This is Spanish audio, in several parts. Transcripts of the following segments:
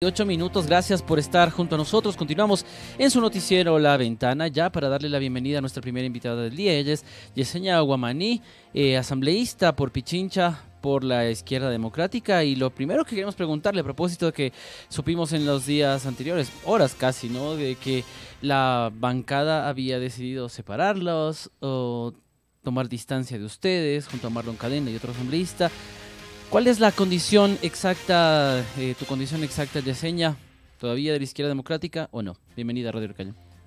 Ocho minutos, gracias por estar junto a nosotros. Continuamos en su noticiero La Ventana, ya para darle la bienvenida a nuestra primera invitada del día. Ella es Yesenia Guamaní, eh, asambleísta por Pichincha, por la izquierda democrática. Y lo primero que queremos preguntarle a propósito de que supimos en los días anteriores, horas casi, ¿no? De que la bancada había decidido separarlos o tomar distancia de ustedes junto a Marlon Cadena y otro asambleísta. ¿Cuál es la condición exacta, eh, tu condición exacta, de seña ¿Todavía de la izquierda democrática o no? Bienvenida a Radio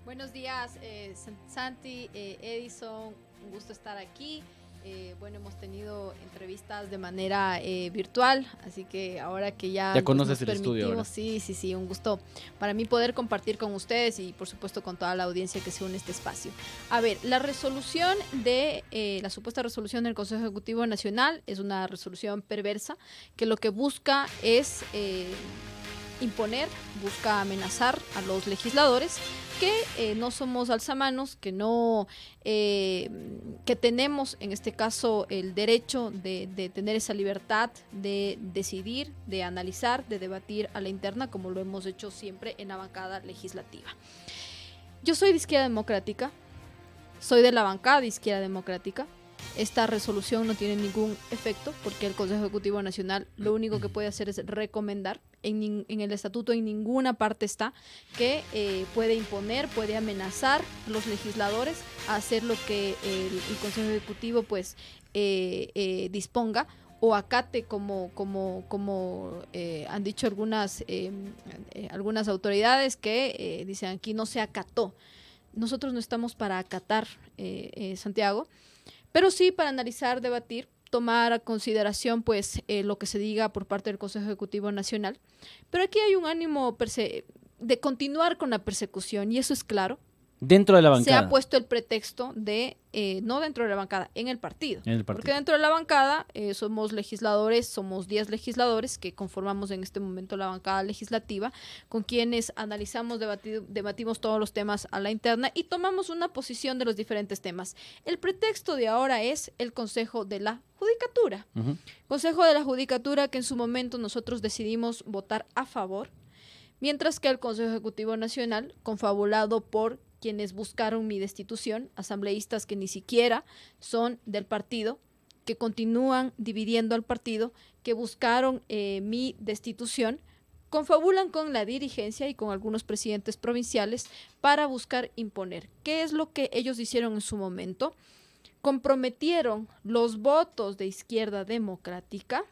Buenos días, eh, Santi, eh, Edison, un gusto estar aquí. Eh, bueno, hemos tenido entrevistas de manera eh, virtual, así que ahora que ya, ya conoces el estudio. Sí, sí, sí, un gusto para mí poder compartir con ustedes y por supuesto con toda la audiencia que se une a este espacio. A ver, la resolución de, eh, la supuesta resolución del Consejo Ejecutivo Nacional es una resolución perversa que lo que busca es imponer, busca amenazar a los legisladores que eh, no somos alzamanos, que no, eh, que tenemos en este caso el derecho de, de, tener esa libertad de decidir, de analizar, de debatir a la interna, como lo hemos hecho siempre en la bancada legislativa. Yo soy de izquierda democrática, soy de la bancada de izquierda democrática, esta resolución no tiene ningún efecto porque el Consejo Ejecutivo Nacional lo único que puede hacer es recomendar. En, el estatuto en ninguna parte está que eh, puede imponer, puede amenazar a los legisladores a hacer lo que el, Consejo Ejecutivo pues eh, eh, disponga o acate como como como han dicho algunas algunas autoridades que dicen aquí no se acató nosotros no estamos para acatar Santiago pero sí para analizar, debatir, tomar a consideración pues eh, lo que se diga por parte del Consejo Ejecutivo Nacional. Pero aquí hay un ánimo de continuar con la persecución y eso es claro. Dentro de la bancada. Se ha puesto el pretexto de, eh, no dentro de la bancada, en el partido. Porque dentro de la bancada eh, somos legisladores, somos 10 legisladores que conformamos en este momento la bancada legislativa, con quienes analizamos, debatimos todos los temas a la interna y tomamos una posición de los diferentes temas. El pretexto de ahora es el Consejo de la Judicatura. Consejo de la Judicatura que en su momento nosotros decidimos votar a favor, mientras que el Consejo Ejecutivo Nacional, confabulado por quienes buscaron mi destitución, asambleístas que ni siquiera son del partido, que continúan dividiendo al partido, que buscaron eh, mi destitución, confabulan con la dirigencia y con algunos presidentes provinciales para buscar imponer. ¿Qué es lo que ellos hicieron en su momento? Comprometieron los votos de izquierda democrática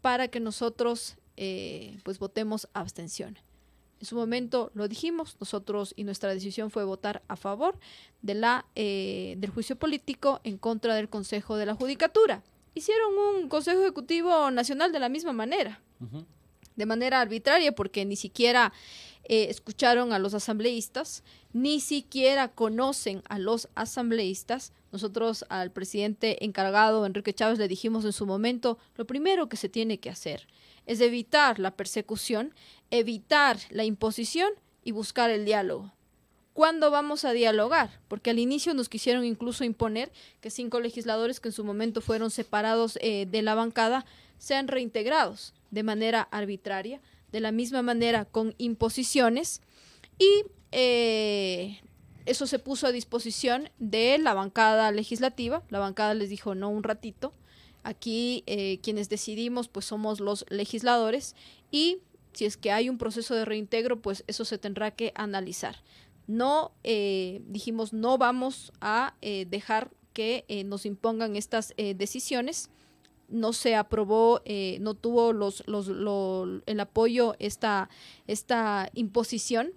para que nosotros eh, pues votemos abstención. En su momento lo dijimos, nosotros y nuestra decisión fue votar a favor de la, eh, del juicio político en contra del Consejo de la Judicatura. Hicieron un Consejo Ejecutivo Nacional de la misma manera, de manera arbitraria, porque ni siquiera eh, escucharon a los asambleístas, ni siquiera conocen a los asambleístas, nosotros al presidente encargado, Enrique Chávez, le dijimos en su momento, lo primero que se tiene que hacer es evitar la persecución, evitar la imposición y buscar el diálogo. ¿Cuándo vamos a dialogar? Porque al inicio nos quisieron incluso imponer que cinco legisladores que en su momento fueron separados eh, de la bancada sean reintegrados de manera arbitraria, de la misma manera con imposiciones y eh, eso se puso a disposición de la bancada legislativa. La bancada les dijo no un ratito. Aquí eh, quienes decidimos pues somos los legisladores y si es que hay un proceso de reintegro pues eso se tendrá que analizar. No eh, dijimos no vamos a eh, dejar que nos impongan estas decisiones. No se aprobó, no tuvo los, el apoyo esta, esta imposición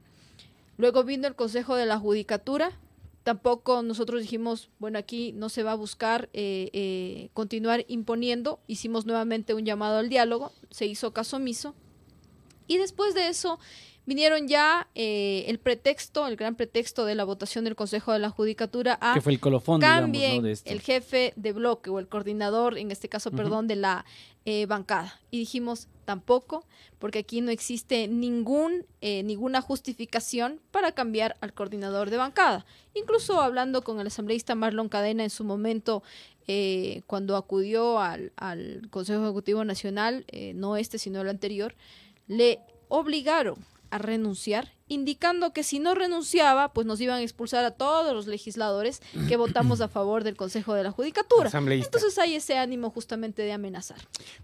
Luego vino el Consejo de la Judicatura. Tampoco nosotros dijimos, bueno, aquí no se va a buscar eh, eh, continuar imponiendo. Hicimos nuevamente un llamado al diálogo, se hizo caso omiso. Y después de eso, vinieron ya eh, el pretexto, el gran pretexto de la votación del Consejo de la Judicatura a que el el jefe de bloque o el coordinador, en este caso, perdón, de la eh, bancada. Y dijimos tampoco, porque aquí no existe ningún, eh, ninguna justificación para cambiar al coordinador de bancada. Incluso hablando con el asambleísta Marlon Cadena en su momento, cuando acudió al, al Consejo Ejecutivo Nacional, no este, sino el anterior, le obligaron a renunciar, indicando que si no renunciaba, pues nos iban a expulsar a todos los legisladores que votamos a favor del Consejo de la Judicatura. Entonces hay ese ánimo justamente de amenazar.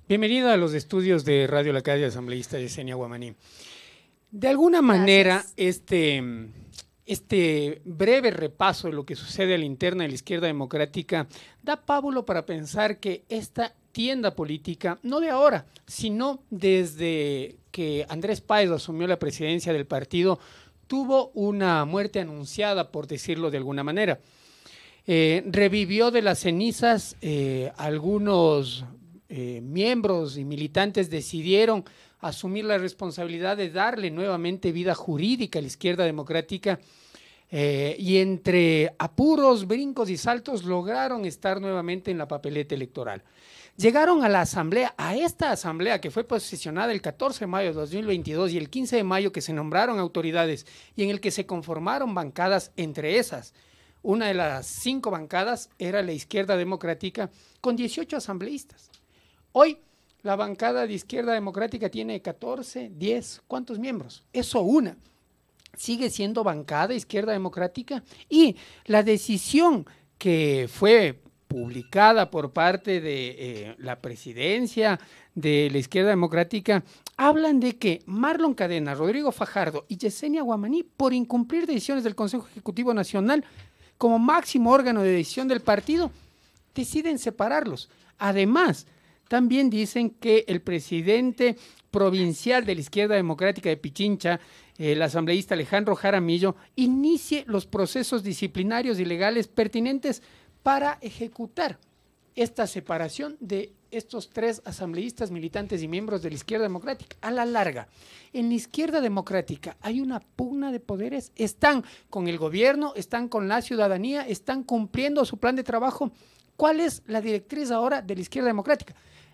Bienvenido a los estudios de Radio La Calle Asambleísta Senia Guamaní. De alguna manera, este, este breve repaso de lo que sucede a la interna de la izquierda democrática da pábulo para pensar que esta tienda política, no de ahora, sino desde que Andrés Páez asumió la presidencia del partido, tuvo una muerte anunciada, por decirlo de alguna manera. Eh, revivió de las cenizas eh, algunos eh, miembros y militantes decidieron asumir la responsabilidad de darle nuevamente vida jurídica a la izquierda democrática y entre apuros, brincos y saltos lograron estar nuevamente en la papeleta electoral llegaron a la asamblea, a esta asamblea que fue posicionada el 14 de mayo de 2022 y el 15 de mayo que se nombraron autoridades y en el que se conformaron bancadas entre esas. Una de las cinco bancadas era la izquierda democrática con 18 asambleístas. Hoy la bancada de izquierda democrática tiene 14, 10, ¿cuántos miembros? Eso una. Sigue siendo bancada izquierda democrática y la decisión que fue publicada por parte de eh, la presidencia de la izquierda democrática, hablan de que Marlon Cadena, Rodrigo Fajardo y Yesenia Guamaní, por incumplir decisiones del Consejo Ejecutivo Nacional como máximo órgano de decisión del partido, deciden separarlos. Además, también dicen que el presidente provincial de la izquierda democrática de Pichincha, el asambleísta Alejandro Jaramillo, inicie los procesos disciplinarios y legales pertinentes para ejecutar esta separación de estos tres asambleístas, militantes y miembros de la izquierda democrática. A la larga, en la izquierda democrática hay una pugna de poderes. Están con el gobierno, están con la ciudadanía, están cumpliendo su plan de trabajo. ¿Cuál es la directriz ahora de la izquierda democrática?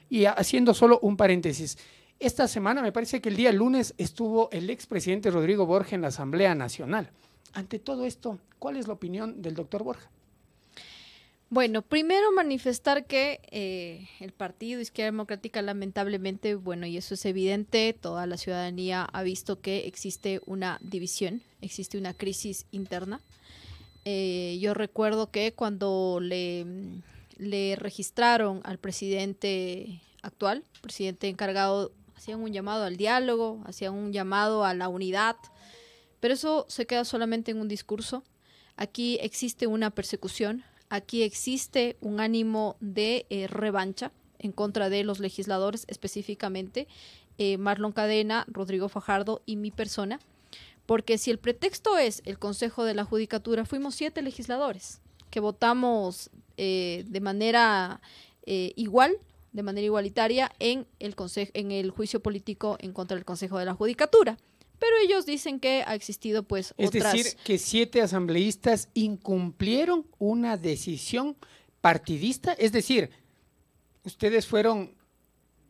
Y haciendo solo un paréntesis. Esta semana, me parece que el día lunes, estuvo el expresidente Rodrigo Borja en la Asamblea Nacional. Ante todo esto, ¿cuál es la opinión del doctor Borja? Bueno, primero manifestar que eh, el partido Izquierda Democrática lamentablemente, bueno, y eso es evidente, toda la ciudadanía ha visto que existe una división, existe una crisis interna. Eh, yo recuerdo que cuando le, le registraron al presidente actual, presidente encargado, hacían un llamado al diálogo, hacían un llamado a la unidad, pero eso se queda solamente en un discurso. Aquí existe una persecución Aquí existe un ánimo de eh, revancha en contra de los legisladores específicamente, eh, Marlon Cadena, Rodrigo Fajardo y mi persona, porque si el pretexto es el Consejo de la Judicatura, fuimos siete legisladores que votamos eh, de manera igual de manera igualitaria en el, en el juicio político en contra del Consejo de la Judicatura pero ellos dicen que ha existido pues es decir que siete asambleístas incumplieron una decisión partidista es decir ustedes fueron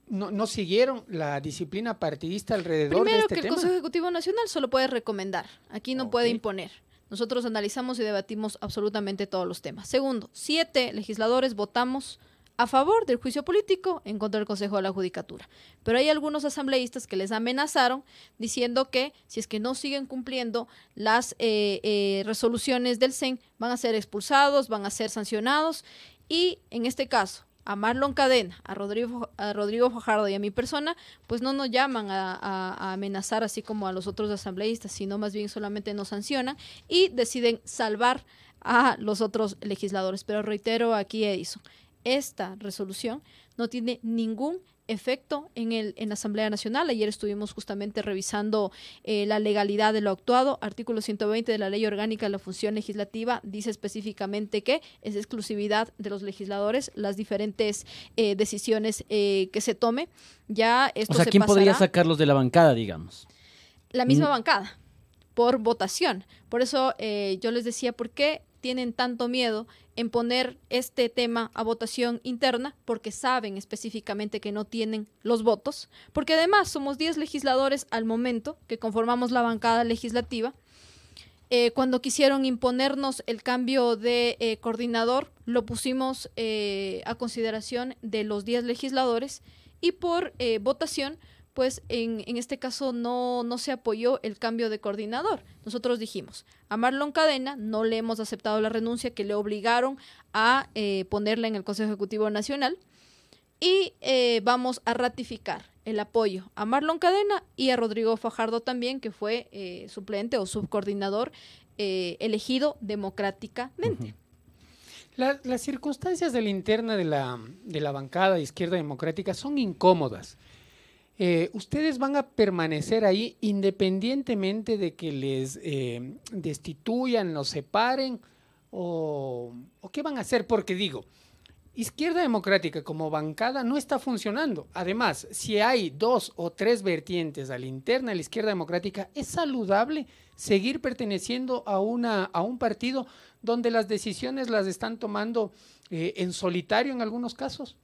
no, no siguieron la disciplina partidista alrededor de este que el Consejo Ejecutivo Nacional solo puede recomendar, aquí no puede imponer. Nosotros analizamos y debatimos absolutamente todos los temas. Segundo, siete legisladores votamos a favor del juicio político en contra del Consejo de la Judicatura. Pero hay algunos asambleístas que les amenazaron diciendo que si es que no siguen cumpliendo las eh, eh, resoluciones del CEN, van a ser expulsados, van a ser sancionados. Y en este caso, a Marlon Cadena, a Rodrigo, a Rodrigo Fajardo y a mi persona, pues no nos llaman a, a, amenazar así como a los otros asambleístas, sino más bien solamente nos sancionan y deciden salvar a los otros legisladores. Pero reitero aquí, Edison, esta resolución no tiene ningún efecto en, el, en la Asamblea Nacional. Ayer estuvimos justamente revisando eh, la legalidad de lo actuado. Artículo 120 de la Ley Orgánica de la Función Legislativa dice específicamente que es exclusividad de los legisladores las diferentes eh, decisiones eh, que se tome. Ya esto o sea, ¿quién podría sacarlos de la bancada, digamos? La misma mm. bancada por votación. Por eso yo les decía por qué tienen tanto miedo en poner este tema a votación interna porque saben específicamente que no tienen los votos, porque además somos 10 legisladores al momento que conformamos la bancada legislativa. Eh, cuando quisieron imponernos el cambio de eh, coordinador, lo pusimos eh, a consideración de los 10 legisladores y por votación pues en, en este caso no, se apoyó el cambio de coordinador. Nosotros dijimos, a Marlon Cadena no le hemos aceptado la renuncia que le obligaron a eh, ponerla en el Consejo Ejecutivo Nacional y eh, vamos a ratificar el apoyo a Marlon Cadena y a Rodrigo Fajardo también, que fue eh, suplente o subcoordinador elegido democráticamente. las circunstancias de la interna de la, de la bancada de izquierda democrática son incómodas. Eh, ustedes van a permanecer ahí independientemente de que les eh, destituyan, los separen o, qué van a hacer, porque digo, Izquierda Democrática como bancada no está funcionando. Además, si hay dos o tres vertientes a la interna de la Izquierda Democrática, es saludable seguir perteneciendo a, una, un partido donde las decisiones las están tomando eh, en solitario en algunos casos.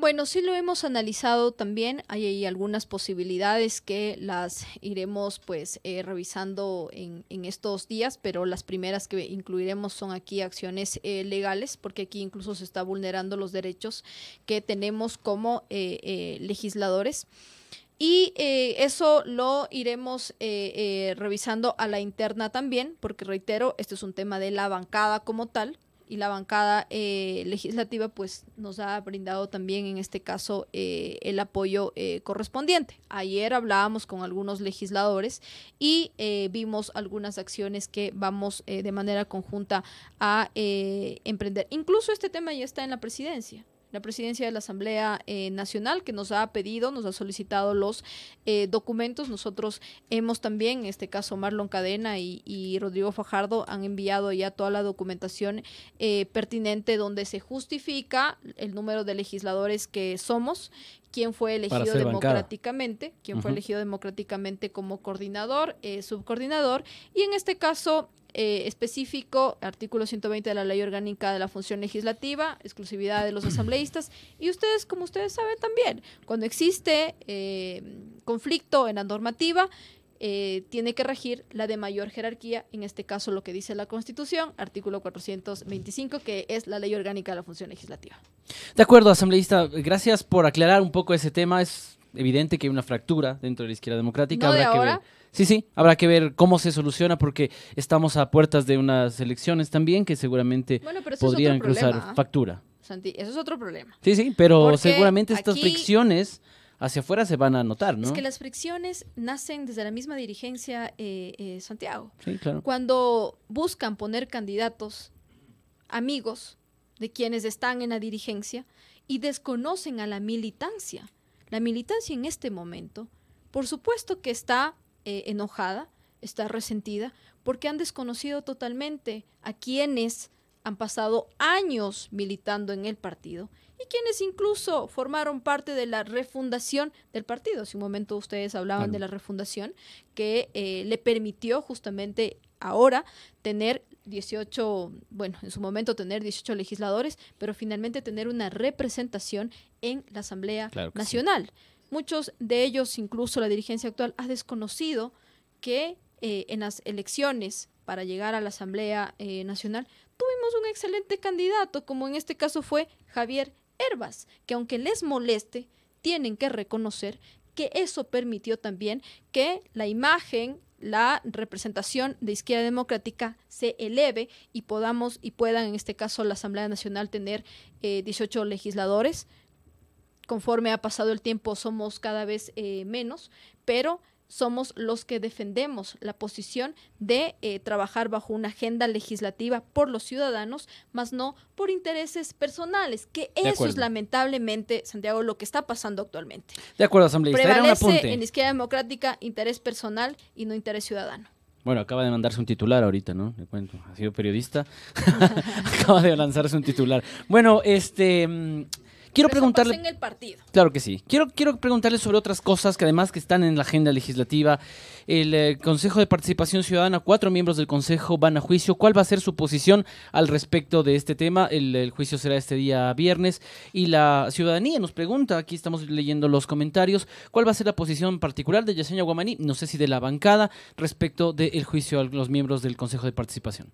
Bueno, sí lo hemos analizado también. Hay, ahí algunas posibilidades que las iremos pues eh, revisando en, en, estos días, pero las primeras que incluiremos son aquí acciones eh, legales, porque aquí incluso se está vulnerando los derechos que tenemos como eh, legisladores. Y eso lo iremos revisando a la interna también, porque reitero, este es un tema de la bancada como tal, y la bancada eh, legislativa pues nos ha brindado también en este caso eh, el apoyo eh, correspondiente. Ayer hablábamos con algunos legisladores y vimos algunas acciones que vamos de manera conjunta a emprender. Incluso este tema ya está en la presidencia la presidencia de la Asamblea eh, Nacional, que nos ha pedido, nos ha solicitado los eh, documentos. Nosotros hemos también, en este caso, Marlon Cadena y, Rodrigo Fajardo han enviado ya toda la documentación eh, pertinente donde se justifica el número de legisladores que somos, quién fue elegido democráticamente, quién fue elegido democráticamente como coordinador, subcoordinador, y en este caso eh, específico, artículo 120 de la Ley Orgánica de la Función Legislativa, exclusividad de los asambleístas. Y ustedes, como ustedes saben también, cuando existe eh, conflicto en la normativa, eh, tiene que regir la de mayor jerarquía, en este caso lo que dice la Constitución, artículo 425, que es la ley orgánica de la función legislativa. De acuerdo, asambleísta, gracias por aclarar un poco ese tema. Es evidente que hay una fractura dentro de la izquierda democrática. Habrá que ver Sí, sí, habrá que ver cómo se soluciona porque estamos a puertas de unas elecciones también que seguramente podrían cruzar factura. Santi, eso es otro problema. Sí, sí, pero seguramente estas fricciones hacia afuera se van a notar, ¿no? Es que las fricciones nacen desde la misma dirigencia eh, eh, Santiago. Sí, claro. Cuando buscan poner candidatos amigos de quienes están en la dirigencia y desconocen a la militancia. La militancia en este momento, por supuesto que está eh, enojada, está resentida, porque han desconocido totalmente a quienes han pasado años militando en el partido y quienes incluso formaron parte de la refundación del partido. Hace un momento ustedes hablaban de la refundación que eh, le permitió justamente ahora tener 18, bueno, en su momento tener 18 legisladores, pero finalmente tener una representación en la Asamblea Nacional. Muchos de ellos, incluso la dirigencia actual, ha desconocido que eh, en las elecciones para llegar a la Asamblea eh, Nacional tuvimos un excelente candidato, como en este caso fue Javier Herbas, que aunque les moleste, tienen que reconocer que eso permitió también que la imagen la representación de izquierda democrática se eleve y podamos y puedan en este caso la Asamblea Nacional tener 18 eh, legisladores conforme ha pasado el tiempo somos cada vez eh, menos, pero somos los que defendemos la posición de eh, trabajar bajo una agenda legislativa por los ciudadanos, más no por intereses personales, que eso es lamentablemente, Santiago, lo que está pasando actualmente. De acuerdo, asambleísta. un apunte. en Izquierda Democrática interés personal y no interés ciudadano. Bueno, acaba de mandarse un titular ahorita, ¿no? Le cuento, ha sido periodista. acaba de lanzarse un titular. Bueno, este... Mm, Quiero preguntarle. en el partido. Claro que sí. Quiero, quiero preguntarle sobre otras cosas que además que están en la agenda legislativa. El eh, Consejo de Participación Ciudadana, cuatro miembros del Consejo van a juicio. ¿Cuál va a ser su posición al respecto de este tema? El, juicio será este día viernes. Y la ciudadanía nos pregunta, aquí estamos leyendo los comentarios, ¿cuál va a ser la posición particular de Yesenia Guamaní, no sé si de la bancada, respecto del juicio a los miembros del Consejo de Participación?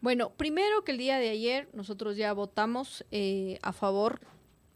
Bueno, primero que el día de ayer nosotros ya votamos eh, a favor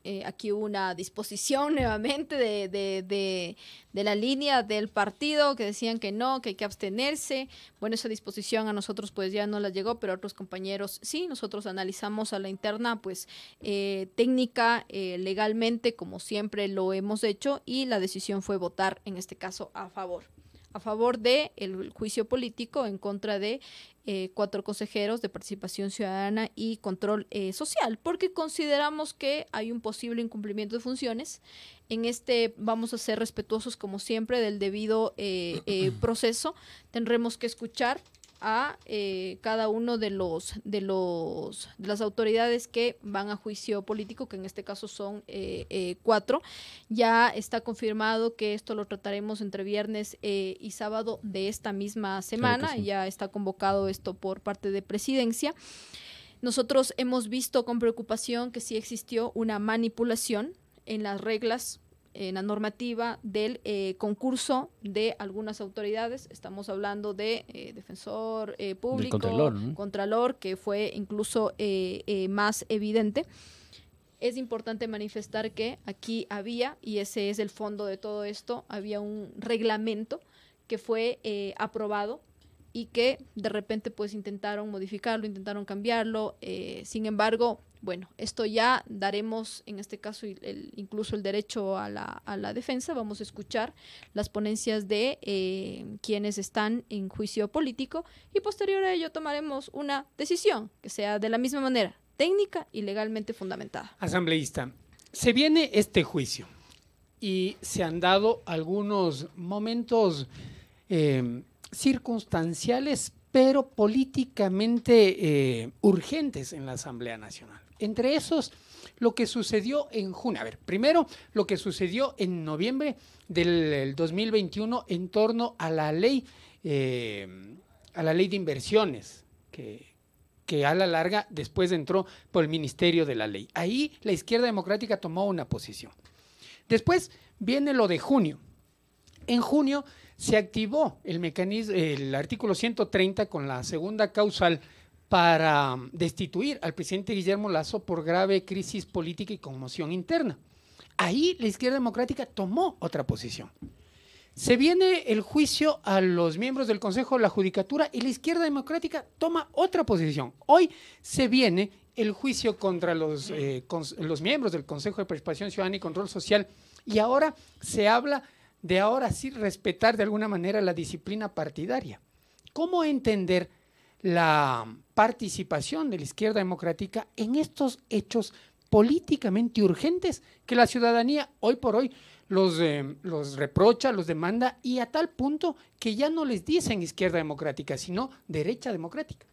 eh, aquí una disposición nuevamente de, de, la línea del partido que decían que no, que hay que abstenerse. Bueno, esa disposición a nosotros pues ya no la llegó, pero otros compañeros sí. Nosotros analizamos a la interna pues eh, técnica, eh, legalmente, como siempre lo hemos hecho, y la decisión fue votar en este caso a favor a favor de el juicio político en contra de eh, cuatro consejeros de participación ciudadana y control eh, social, porque consideramos que hay un posible incumplimiento de funciones. En este vamos a ser respetuosos, como siempre, del debido eh, proceso. Tendremos que escuchar a eh, cada uno de los de los las autoridades que van a juicio político que en este caso son eh, eh, cuatro ya está confirmado que esto lo trataremos entre viernes y sábado de esta misma semana ya está convocado esto por parte de presidencia nosotros hemos visto con preocupación que sí existió una manipulación en las reglas en la normativa del eh, concurso de algunas autoridades. Estamos hablando de eh, defensor eh, público, contralor, contralor, que fue incluso más evidente. Es importante manifestar que aquí había, y ese es el fondo de todo esto, había un reglamento que fue aprobado y que de repente pues intentaron modificarlo, intentaron cambiarlo. Eh, sin embargo, bueno, esto ya daremos en este caso incluso el derecho a la, defensa. Vamos a escuchar las ponencias de eh, quienes están en juicio político y posterior a ello tomaremos una decisión que sea de la misma manera, técnica y legalmente fundamentada. Asambleísta, se viene este juicio y se han dado algunos momentos... Eh, circunstanciales, pero políticamente eh, urgentes en la Asamblea Nacional. Entre esos, lo que sucedió en junio. A ver, primero, lo que sucedió en noviembre del 2021 en torno a la ley, eh, a la ley de inversiones que a la larga después entró por el Ministerio de la Ley. Ahí la izquierda democrática tomó una posición. Después viene lo de junio, en junio se activó el, mecanismo, el artículo 130 con la segunda causal para um, destituir al presidente Guillermo Lazo por grave crisis política y conmoción interna. Ahí la izquierda democrática tomó otra posición. Se viene el juicio a los miembros del Consejo de la Judicatura y la izquierda democrática toma otra posición. Hoy se viene el juicio contra los, eh, los miembros del Consejo de Participación Ciudadana y Control Social y ahora se habla de ahora sí respetar de alguna manera la disciplina partidaria. ¿Cómo entender la participación de la izquierda democrática en estos hechos políticamente urgentes que la ciudadanía hoy por hoy los, eh, reprocha, los demanda y a tal punto que ya no les dicen izquierda democrática, sino derecha democrática?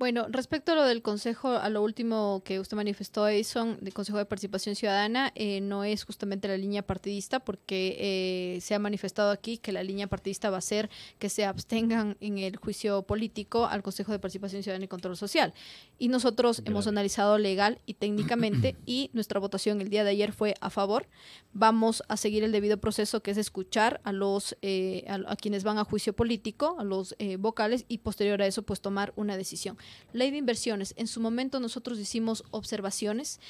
Bueno, respecto a lo del Consejo, a lo último que usted manifestó, Edison, del Consejo de Participación Ciudadana, eh, no es justamente la línea partidista, porque eh, se ha manifestado aquí que la línea partidista va a ser que se abstengan en el juicio político al Consejo de Participación Ciudadana y Control Social. Y nosotros hemos analizado legal y técnicamente y nuestra votación el día de ayer fue a favor. Vamos a seguir el debido proceso que es escuchar a los eh, a, a, quienes van a juicio político, a los vocales y posterior a eso pues tomar una decisión. Ley de inversiones. En su momento nosotros hicimos observaciones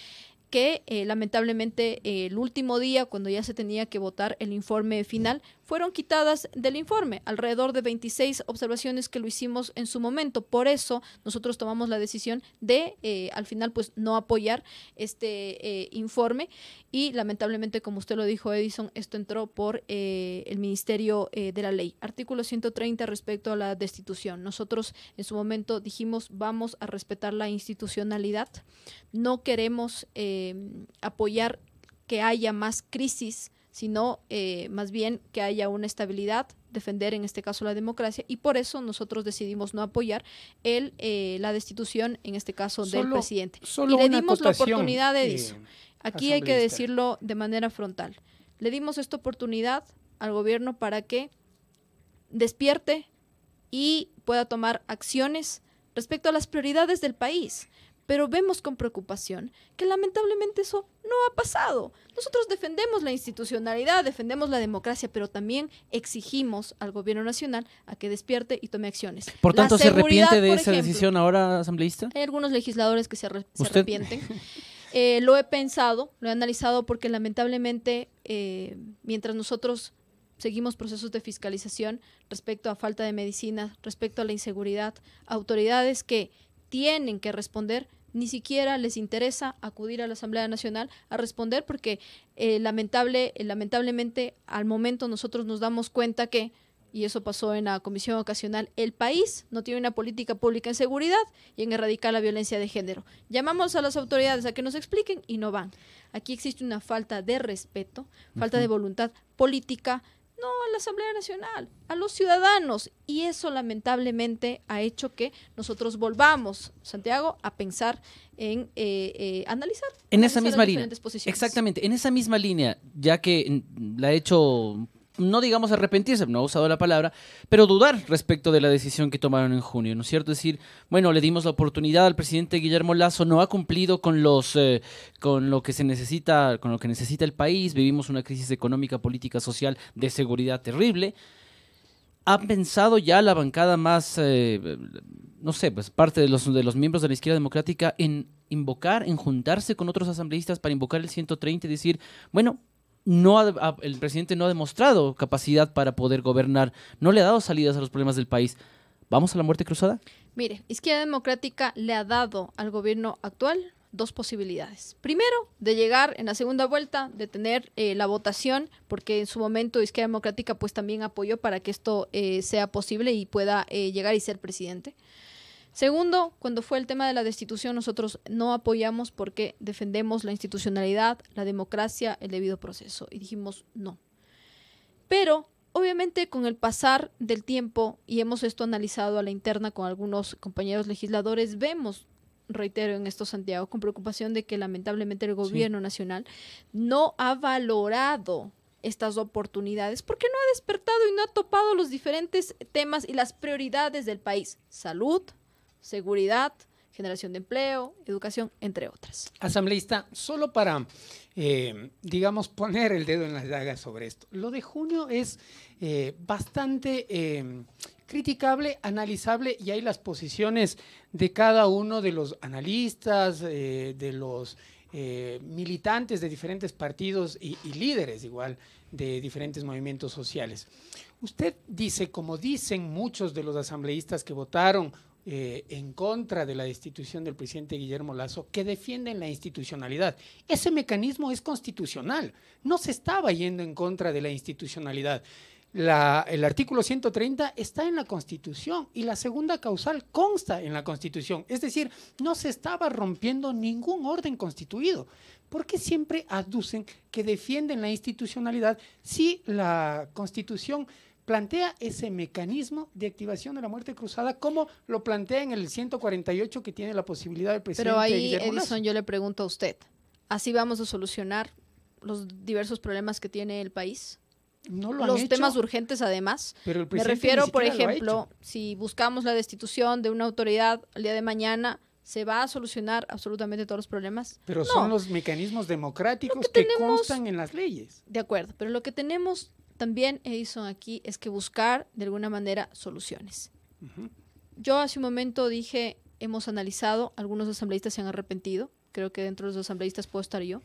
que eh, lamentablemente el último día, cuando ya se tenía que votar el informe final, fueron quitadas del informe, alrededor de 26 observaciones que lo hicimos en su momento. Por eso nosotros tomamos la decisión de, eh, al final, pues no apoyar este eh, informe y lamentablemente, como usted lo dijo, Edison, esto entró por eh, el Ministerio de la Ley. Artículo 130 respecto a la destitución. Nosotros en su momento dijimos vamos a respetar la institucionalidad, no queremos apoyar que haya más crisis sino eh, más bien que haya una estabilidad, defender en este caso la democracia, y por eso nosotros decidimos no apoyar el, eh, la destitución, en este caso, del presidente. y le dimos la oportunidad de eh, eso. Aquí hay que decirlo de manera frontal. Le dimos esta oportunidad al gobierno para que despierte y pueda tomar acciones respecto a las prioridades del país pero vemos con preocupación que lamentablemente eso no ha pasado. Nosotros defendemos la institucionalidad, defendemos la democracia, pero también exigimos al gobierno nacional a que despierte y tome acciones. Por tanto, ¿se arrepiente de esa decisión ahora, asambleísta? Hay algunos legisladores que se, arrepienten. Eh, lo he pensado, lo he analizado porque lamentablemente eh, mientras nosotros seguimos procesos de fiscalización respecto a falta de medicina, respecto a la inseguridad, autoridades que tienen que responder ni siquiera les interesa acudir a la Asamblea Nacional a responder porque eh, lamentable, eh, lamentablemente al momento nosotros nos damos cuenta que, y eso pasó en la comisión ocasional, el país no tiene una política pública en seguridad y en erradicar la violencia de género. Llamamos a las autoridades a que nos expliquen y no van. Aquí existe una falta de respeto, falta de voluntad política, no a la Asamblea Nacional, a los ciudadanos. Y eso lamentablemente ha hecho que nosotros volvamos, Santiago, a pensar en eh, eh, analizar. En esa misma línea. Exactamente, en esa misma línea, ya que mm, la ha hecho no digamos arrepentirse, no ha usado la palabra, pero dudar respecto de la decisión que tomaron en junio, ¿no es cierto? Es decir, bueno, le dimos la oportunidad al presidente Guillermo Lazo, no ha cumplido con los eh, con lo que se necesita, con lo que necesita el país, vivimos una crisis económica, política, social, de seguridad terrible. ¿Ha pensado ya la bancada más, eh, no sé, pues parte de los, de los miembros de la izquierda democrática en invocar, en juntarse con otros asambleístas para invocar el 130 y decir, bueno, no el presidente no ha demostrado capacidad para poder gobernar, no le ha dado salidas a los problemas del país. ¿Vamos a la muerte cruzada? Mire, Izquierda Democrática le ha dado al gobierno actual dos posibilidades. Primero, de llegar en la segunda vuelta, de tener eh, la votación, porque en su momento Izquierda Democrática pues también apoyó para que esto eh, sea posible y pueda eh, llegar y ser presidente. Segundo, cuando fue el tema de la destitución, nosotros no apoyamos porque defendemos la institucionalidad, la democracia, el debido proceso. Y dijimos no. Pero, obviamente, con el pasar del tiempo, y hemos esto analizado a la interna con algunos compañeros legisladores, vemos reitero en esto, Santiago, con preocupación de que lamentablemente el gobierno nacional no ha valorado estas oportunidades porque no ha despertado y no ha topado los diferentes temas y las prioridades del país. Salud, seguridad, generación de empleo, educación, entre otras. Asambleísta, solo para, eh, digamos, poner el dedo en las dagas sobre esto, lo de junio es eh, bastante eh, criticable, analizable y hay las posiciones de cada uno de los analistas, de los... militantes de diferentes partidos y, y líderes igual de diferentes movimientos sociales. Usted dice, como dicen muchos de los asambleístas que votaron eh, en contra de la destitución del presidente Guillermo Lazo que defienden la institucionalidad. Ese mecanismo es constitucional, no se estaba yendo en contra de la institucionalidad. el artículo 130 está en la Constitución y la segunda causal consta en la Constitución. Es decir, no se estaba rompiendo ningún orden constituido. porque siempre aducen que defienden la institucionalidad si la Constitución plantea ese mecanismo de activación de la muerte cruzada como lo plantea en el 148 que tiene la posibilidad del presidente. Pero ahí, yo le pregunto a usted, ¿así vamos a solucionar los diversos problemas que tiene el país? No lo los temas urgentes además. Pero Me refiero, por ejemplo, si buscamos la destitución de una autoridad el día de mañana, ¿se va a solucionar absolutamente todos los problemas? Pero son los mecanismos democráticos que, que, constan en las leyes. De acuerdo, pero lo que tenemos también Edison aquí es que buscar de alguna manera soluciones. Yo hace un momento dije, hemos analizado, algunos asambleístas se han arrepentido, creo que dentro de los asambleístas puedo estar yo,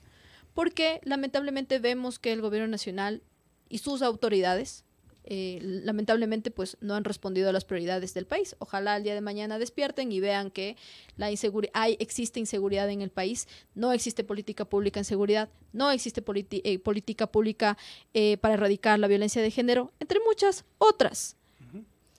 porque lamentablemente vemos que el gobierno nacional y sus autoridades eh, lamentablemente pues no han respondido a las prioridades del país. Ojalá al día de mañana despierten y vean que la existe inseguridad en el país, no existe política pública en seguridad, no existe eh, política pública eh, para erradicar la violencia de género, entre muchas otras.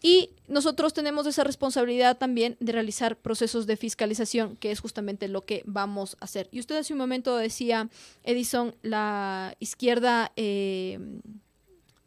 Y nosotros tenemos esa responsabilidad también de realizar procesos de fiscalización, que es justamente lo que vamos a hacer. Y usted hace un momento decía, Edison, la izquierda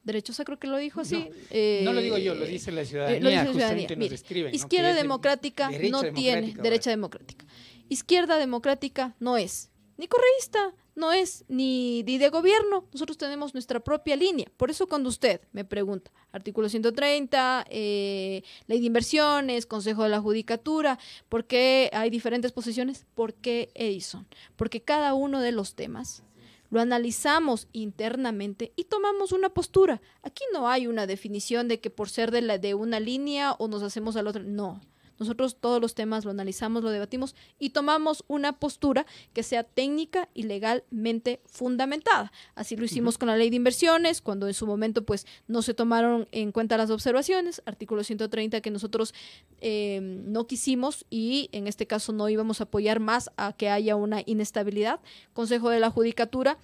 Derechosa creo que lo dijo así. No, eh, lo digo yo, lo dice la eh, ciudadanía. Nos izquierda democrática no tiene derecha democrática. Izquierda democrática no es ni correísta, no es ni, de gobierno. Nosotros tenemos nuestra propia línea. Por eso cuando usted me pregunta, artículo 130, eh, ley de inversiones, consejo de la judicatura, ¿por qué hay diferentes posiciones? ¿Por qué Edison? Porque cada uno de los temas lo analizamos internamente y tomamos una postura. Aquí no hay una definición de que por ser de, la, de una línea o nos hacemos a la otra. No, nosotros todos los temas lo analizamos, lo debatimos y tomamos una postura que sea técnica y legalmente fundamentada. Así lo hicimos con la ley de inversiones, cuando en su momento pues no se tomaron en cuenta las observaciones, artículo 130 que nosotros em, no quisimos y en este caso no íbamos a apoyar más a que haya una inestabilidad. Consejo de la Judicatura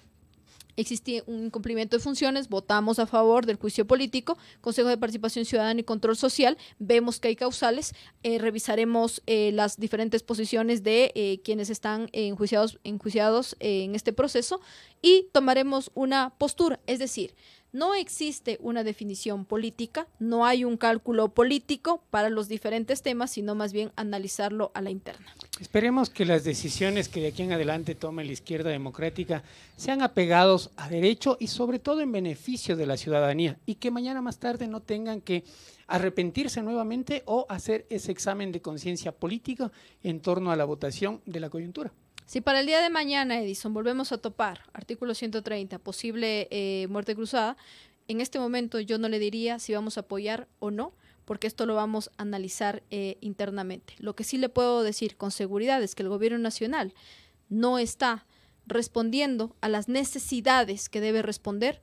existe un incumplimiento de funciones, votamos a favor del juicio político, Consejo de Participación Ciudadana y Control Social, vemos que hay causales, eh, revisaremos eh, las diferentes posiciones de eh, quienes están enjuiciados, enjuiciados en este proceso y tomaremos una postura, es decir, no existe una definición política, no hay un cálculo político para los diferentes temas, sino más bien analizarlo a la interna. Esperemos que las decisiones que de aquí en adelante tome la izquierda democrática sean apegados a derecho y sobre todo en beneficio de la ciudadanía y que mañana más tarde no tengan que arrepentirse nuevamente o hacer ese examen de conciencia política en torno a la votación de la coyuntura. Si para el día de mañana, Edison, volvemos a topar artículo 130, posible eh, muerte cruzada, en este momento yo no le diría si vamos a apoyar o no, porque esto lo vamos a analizar eh, internamente. Lo que sí le puedo decir con seguridad es que el gobierno nacional no está respondiendo a las necesidades que debe responder,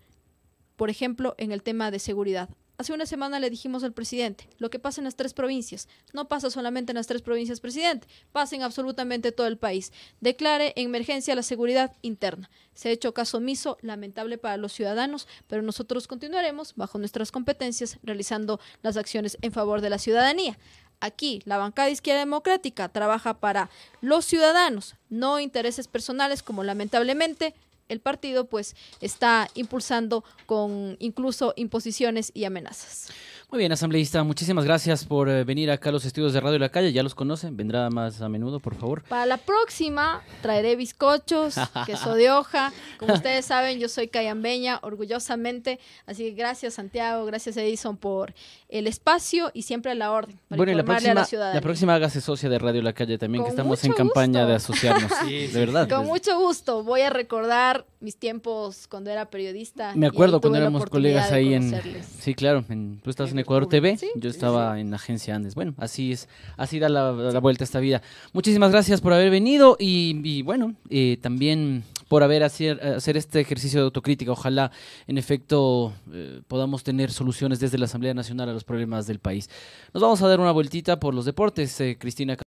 por ejemplo, en el tema de seguridad. Hace una semana le dijimos al presidente, lo que pasa en las tres provincias, no pasa solamente en las tres provincias, presidente, pasa en absolutamente todo el país. Declare en emergencia la seguridad interna. Se ha hecho caso omiso, lamentable para los ciudadanos, pero nosotros continuaremos, bajo nuestras competencias, realizando las acciones en favor de la ciudadanía. Aquí, la bancada izquierda democrática trabaja para los ciudadanos, no intereses personales como lamentablemente el partido pues está impulsando con incluso imposiciones y amenazas. Muy bien, asambleísta, muchísimas gracias por eh, venir acá a los estudios de Radio La Calle, ya los conocen, vendrá más a menudo, por favor. Para la próxima traeré bizcochos, queso de hoja, como ustedes saben, yo soy cayambeña, orgullosamente, así que gracias Santiago, gracias Edison por el espacio y siempre a la orden. bueno, y la próxima, la, próxima hágase socia de Radio La Calle también, que estamos en campaña de asociarnos, de verdad. Con mucho gusto, voy a recordar mis tiempos cuando era periodista. Me acuerdo cuando éramos colegas ahí en... Sí, claro, tú estás en Ecuador TV. Yo estaba en la agencia Andes. Bueno, así es, así da la, vuelta a esta vida. Muchísimas gracias por haber venido y, bueno, eh, también por haber hacer, este ejercicio de autocrítica. Ojalá, en efecto, eh, podamos tener soluciones desde la Asamblea Nacional a los problemas del país. Nos vamos a dar una vueltita por los deportes, eh, Cristina.